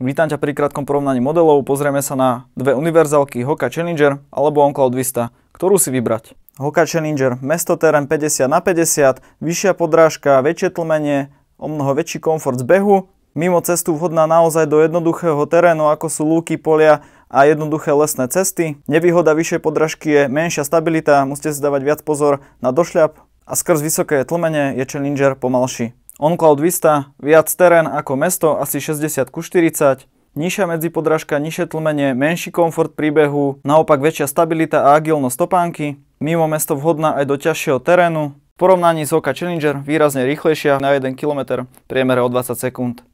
Vítam ťa pri krátkom porovnaní modelov, pozrieme sa na dve univerzálky Hoka Challenger alebo OnCloud Vista, ktorú si vybrať. Hoka Challenger, mesto terén 50 na 50, vyššia podrážka, väčšie tlmenie, o mnoho väčší komfort z behu, mimo cestu vhodná naozaj do jednoduchého terénu ako sú lúky, polia a jednoduché lesné cesty. Nevýhoda vyššej podrážky je menšia stabilita, musíte si dávať viac pozor na došľap a skrz vysoké tlmenie je Challenger pomalší. OnCloud Vista, viac terén ako mesto, asi 60 ku 40, nižšia medzipodražka, nižšie tlmenie, menší komfort príbehu, naopak väčšia stabilita a agilnosť topánky, mimo mesto vhodná aj do ťažšieho terénu, v porovnaní s Oka Challenger výrazne rýchlejšia na 1 km, priemere o 20 sekúnd.